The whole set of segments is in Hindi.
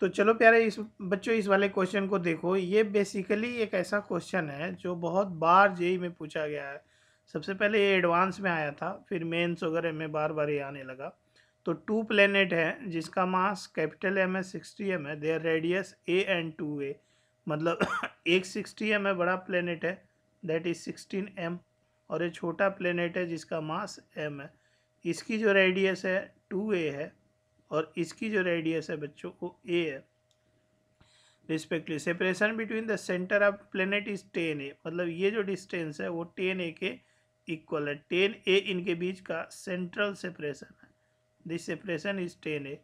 तो चलो प्यारे इस बच्चों इस वाले क्वेश्चन को देखो ये बेसिकली एक ऐसा क्वेश्चन है जो बहुत बार जेई में पूछा गया है सबसे पहले ये एडवांस में आया था फिर मेंस वगैरह में बार बार ये आने लगा तो टू प्लेनेट है जिसका मास कैपिटल एम है सिक्सटी एम है their radius A and two A मतलब एक सिक्सटी एम है बड़ा प्लेनेट है दैट इज़ सिक्सटीन एम और ये छोटा प्लेनेट है जिसका मास एम है इसकी जो रेडियस है टू ए है और इसकी जो रेडियस है बच्चों वो ए है respectively separation between the centre of planet is ten A मतलब ये जो डिस्टेंस है वो टेन ए के इक्वल है टेन ए इनके बीच का सेंट्रल सेपरेशन है this separation is ten A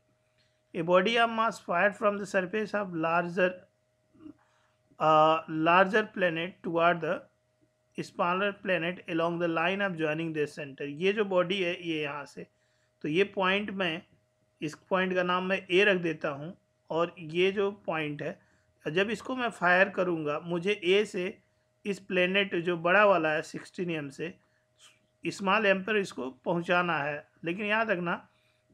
A body of mass fire from the surface of larger larger planet toward the smaller planet along the line of joining the centre ये जो बॉडी है ये यहाँ से तो ये पॉइंट में इस पॉइंट का नाम मैं ए रख देता हूँ और ये जो पॉइंट है जब इसको मैं फायर करूँगा मुझे ए से इस प्लेनेट जो बड़ा वाला है सिक्सटीन एम से स्मॉल एम पर इसको पहुँचाना है लेकिन याद रखना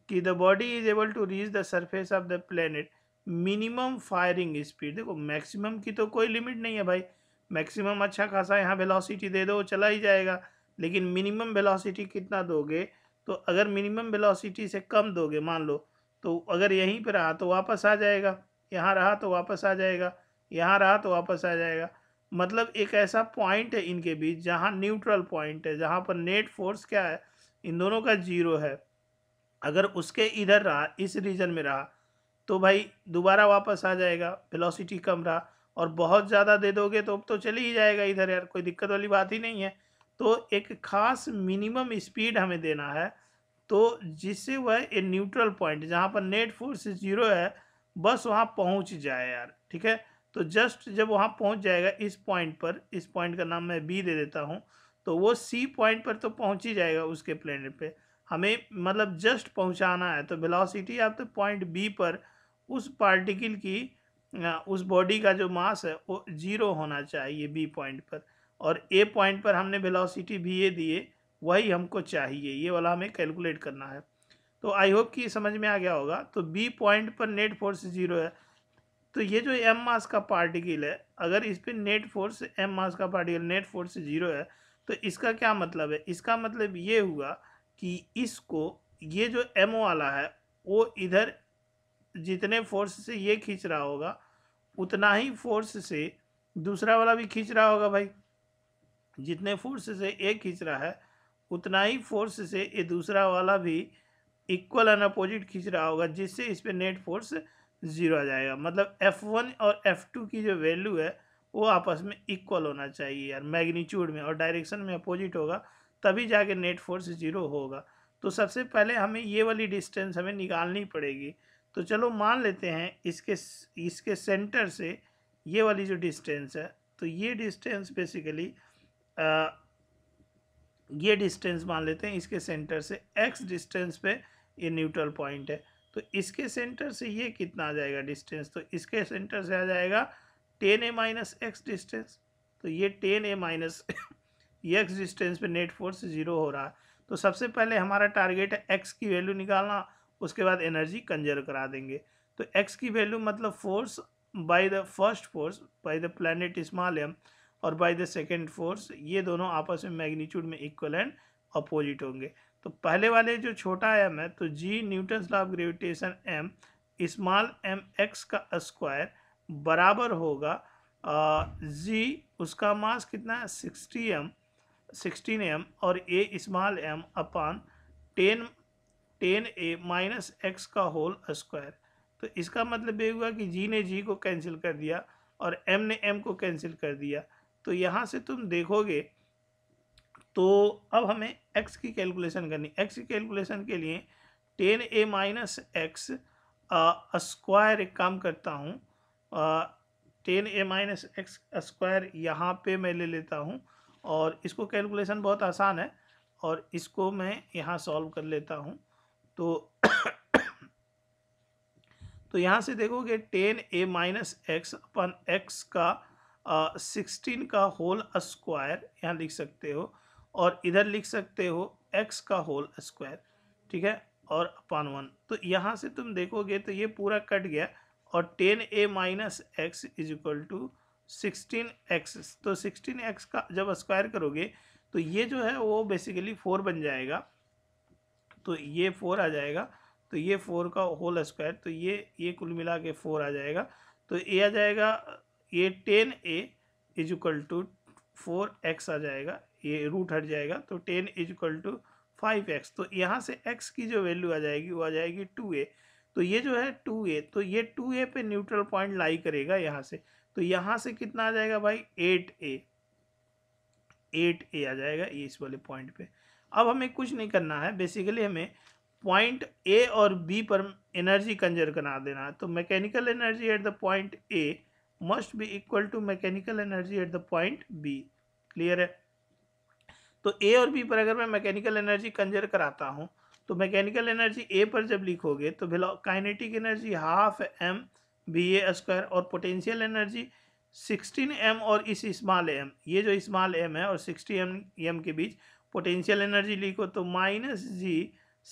कि the body is able to reach the surface of the planet minimum firing speed देखो मैक्सिमम की तो कोई लिमिट नहीं है भाई मैक्सिमम अच्छा खासा यहाँ वेलोसिटी दे दो चला ही जाएगा लेकिन मिनिमम वेलोसिटी कितना दोगे तो अगर मिनिमम वेलोसिटी से कम दोगे मान लो तो अगर यहीं पर रहा तो वापस आ जाएगा यहाँ रहा तो वापस आ जाएगा यहाँ रहा तो वापस आ जाएगा मतलब एक ऐसा पॉइंट है इनके बीच जहाँ न्यूट्रल पॉइंट है जहाँ पर नेट फोर्स क्या है इन दोनों का जीरो है अगर उसके इधर रहा इस रीजन में रहा तो भाई दोबारा वापस आ जाएगा वेलोसिटी कम रहा और बहुत ज़्यादा दे दोगे तो अब तो चली ही जाएगा इधर यार कोई दिक्कत वाली बात ही नहीं है तो एक खास मिनिमम स्पीड हमें देना है तो जिससे वह ए न्यूट्रल पॉइंट जहाँ पर नेट फोर्स जीरो है बस वहाँ पहुँच जाए यार ठीक है तो जस्ट जब वहाँ पहुँच जाएगा इस पॉइंट पर इस पॉइंट का नाम मैं बी दे देता हूँ तो वो सी पॉइंट पर तो पहुँच ही जाएगा उसके प्लेनेट पे हमें मतलब जस्ट पहुँचाना है तो वेलोसिटी आप तो पॉइंट बी पर उस पार्टिकल की उस बॉडी का जो मास है वो जीरो होना चाहिए बी पॉइंट पर और ए पॉइंट पर हमने वेलोसिटी भी ये दिए वही हमको चाहिए ये वाला हमें कैलकुलेट करना है तो आई होप कि समझ में आ गया होगा तो बी पॉइंट पर नेट फोर्स जीरो है तो ये जो एम मास का पार्टिकल है अगर इस पर नेट फोर्स एम मास का पार्टिकल नेट फोर्स जीरो है तो इसका क्या मतलब है इसका मतलब ये हुआ कि इसको ये जो एम वाला है वो इधर जितने फोर्स से ये खींच रहा होगा उतना ही फोर्स से दूसरा वाला भी खींच रहा होगा भाई जितने फोर्स से एक खींच रहा है उतना ही फोर्स से ये दूसरा वाला भी इक्वल एंड अपोजिट खींच रहा होगा जिससे इस पर नेट फोर्स ज़ीरो आ जाएगा मतलब एफ़ वन और एफ़ टू की जो वैल्यू है वो आपस में इक्वल होना चाहिए यार मैग्नीट्यूड में और डायरेक्शन में अपोजिट होगा तभी जाके नेट फोर्स ज़ीरो होगा तो सबसे पहले हमें ये वाली डिस्टेंस हमें निकालनी पड़ेगी तो चलो मान लेते हैं इसके इसके सेंटर से ये वाली जो डिस्टेंस है तो ये डिस्टेंस बेसिकली आ, ये डिस्टेंस मान लेते हैं इसके सेंटर से एक्स डिस्टेंस पे ये न्यूट्रल पॉइंट है तो इसके सेंटर से ये कितना आ जाएगा डिस्टेंस तो इसके सेंटर से आ जाएगा ten A minus X distance तो ये ten A minus X distance पे नेट फोर्स ज़ीरो हो रहा है तो सबसे पहले हमारा टारगेट है एक्स की वैल्यू निकालना उसके बाद एनर्जी कंजर्व करा देंगे तो एक्स की वैल्यू मतलब force by the first force by the planet small M और बाय द सेकेंड फोर्स ये दोनों आपस में मैग्नीट्यूड में इक्वल एंड अपोजिट होंगे तो पहले वाले जो छोटा एम है तो G Newton law of gravitation M small M X का स्क्वायर बराबर होगा जी उसका मास कितना है सिक्सटी एम सिक्सटीन एम और A small M upon ten ten A minus X का होल स्क्वायर तो इसका मतलब ये हुआ कि जी ने जी को कैंसिल कर दिया और एम ने एम को कैंसिल कर दिया तो यहाँ से तुम देखोगे तो अब हमें एक्स की कैलकुलेशन करनी एक्स की कैलकुलेशन के लिए ten A minus X square एक काम करता हूँ ten A minus X square यहाँ पे मैं ले लेता हूँ और इसको कैलकुलेशन बहुत आसान है और इसको मैं यहाँ सॉल्व कर लेता हूँ तो तो यहाँ से देखोगे ten A minus X upon X का सिक्सटीन का होल स्क्वायर यहाँ लिख सकते हो और इधर लिख सकते हो एक्स का होल स्क्वायर ठीक है और अपान वन तो यहाँ से तुम देखोगे तो ये पूरा कट गया और ten A minus X is equal to sixteen X तो सिक्सटीन एक्स का जब स्क्वायर करोगे तो ये जो है वो बेसिकली फोर बन जाएगा तो ये फोर आ जाएगा तो ये फोर का होल स्क्वायर तो ये ये कुल मिला के फोर आ जाएगा तो ये आ जाएगा ये ten A is equal to four X आ जाएगा ये रूट हट जाएगा तो ten is equal to five X तो यहाँ से एक्स की जो वैल्यू आ जाएगी वो आ जाएगी टू ए तो ये जो है टू ए तो ये टू ए पे न्यूट्रल पॉइंट लाई करेगा यहाँ से तो यहाँ से कितना आ जाएगा भाई एट ए एट ए आ जाएगा ये इस वाले पॉइंट पे अब हमें कुछ नहीं करना है बेसिकली हमें पॉइंट ए और बी पर एनर्जी कंजर्व करा देना है तो mechanical energy at the point A must be equal to mechanical energy at the point B clear है तो ए और बी पर अगर मैं मैकेनिकल एनर्जी कंजर कराता हूँ तो मैकेनिकल एनर्जी ए पर जब लिखोगे तो kinetic energy half M B A square और पोटेंशियल एनर्जी सिक्सटीन एम और इस स्मॉल एम ये जो स्मॉल एम है और सिक्सटी एम एम के बीच पोटेंशियल एनर्जी लिखो तो minus G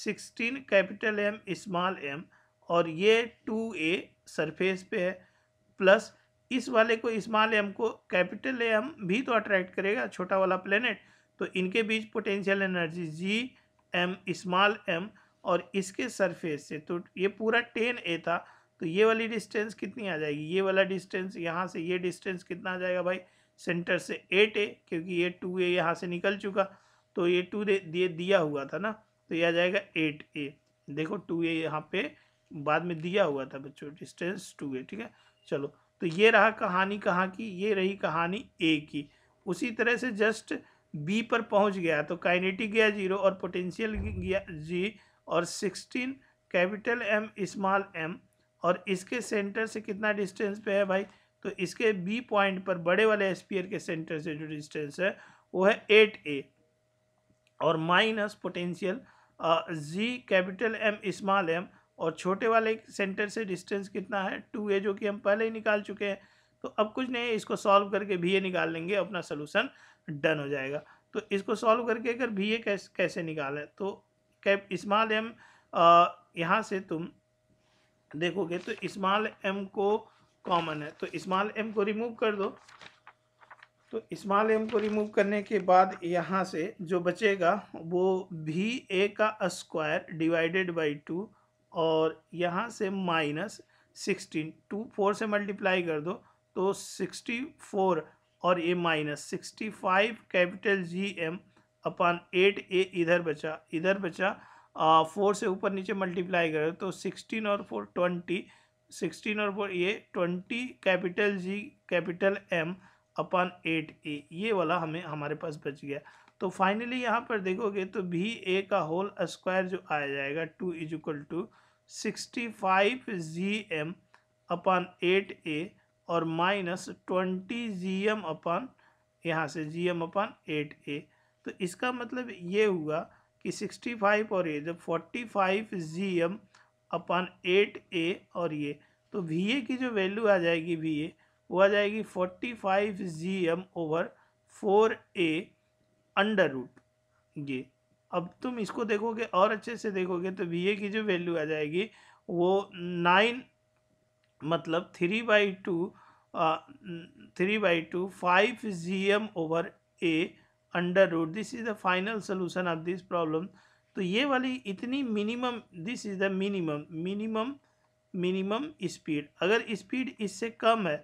sixteen capital M small M और ये टू ए सरफेस पे है प्लस इस वाले को इस्माल एम को कैपिटल एम भी तो अट्रैक्ट करेगा छोटा वाला प्लेनेट तो इनके बीच potential energy G M small M और इसके सरफेस से तो ये पूरा टेन ए था तो ये वाली डिस्टेंस कितनी आ जाएगी ये वाला डिस्टेंस यहाँ से ये डिस्टेंस कितना आ जाएगा भाई सेंटर से एट ए क्योंकि ये टू ए यहाँ से निकल चुका तो ये टू दे दिया हुआ था ना तो ये आ जाएगा एट ए देखो टू ए यहाँ पे बाद में दिया हुआ था बच्चों डिस्टेंस टू ए ठीक है चलो तो ये रहा कहानी कहाँ की ये रही कहानी ए की उसी तरह से जस्ट बी पर पहुंच गया तो काइनेटिक गया जीरो और पोटेंशियल गया जी और sixteen capital M small M और इसके सेंटर से कितना डिस्टेंस पे है भाई तो इसके बी पॉइंट पर बड़े वाले स्पीयर के सेंटर से जो डिस्टेंस है वो है एट ए और minus potential G capital M small M और छोटे वाले सेंटर से डिस्टेंस कितना है टू ए जो कि हम पहले ही निकाल चुके हैं तो अब कुछ नहीं है इसको सॉल्व करके भी ए निकाल लेंगे अपना सोलूसन डन हो जाएगा तो इसको सॉल्व करके अगर भी ए कैसे कैसे निकालें तो कैप इस्माल एम यहाँ से तुम देखोगे तो इस्माल एम को कॉमन है तो इस्माल एम को रिमूव कर दो तो इस्माल एम को रिमूव करने के बाद यहाँ से जो बचेगा वो भी ए का स्क्वायर डिवाइडेड बाई टू और यहाँ से माइनस सिक्सटीन टू फोर से मल्टीप्लाई कर दो तो सिक्सटी फोर और ये minus sixty five capital G M upon eight a इधर बचा इधर बचा फोर से ऊपर नीचे मल्टीप्लाई करो तो सिक्सटीन और फोर ट्वेंटी सिक्सटीन और फोर ये twenty capital G capital M upon eight a ये वाला हमें हमारे पास बच गया तो फाइनली यहाँ पर देखोगे तो भी ए का होल स्क्वायर जो आ जाएगा two is equal to sixty five G M upon eight ए और minus twenty G M upon यहाँ से जी एम अपन एट ए तो इसका मतलब ये हुआ कि सिक्सटी फाइव और ये जब forty five G M upon eight ए और ये तो वी ए की जो वैल्यू आ जाएगी वी ए वो आ जाएगी forty five G M over four a under root ये अब तुम इसको देखोगे और अच्छे से देखोगे तो वी ए की जो वैल्यू आ जाएगी वो नाइन मतलब three by two three by two five G M over a under root this is the final solution of this problem तो ये वाली इतनी minimum this is the minimum minimum minimum speed अगर स्पीड इससे कम है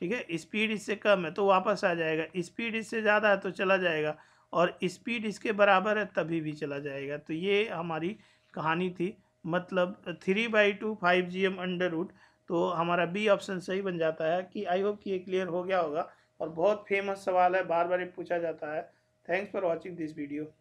ठीक है स्पीड इससे कम है तो वापस आ जाएगा स्पीड इससे ज़्यादा है तो चला जाएगा और स्पीड इसके बराबर है तभी भी चला जाएगा तो ये हमारी कहानी थी मतलब three by two five G M under root तो हमारा बी ऑप्शन सही बन जाता है कि आई होप कि ये क्लियर हो गया होगा और बहुत फेमस सवाल है बार बार ये पूछा जाता है thanks for watching this video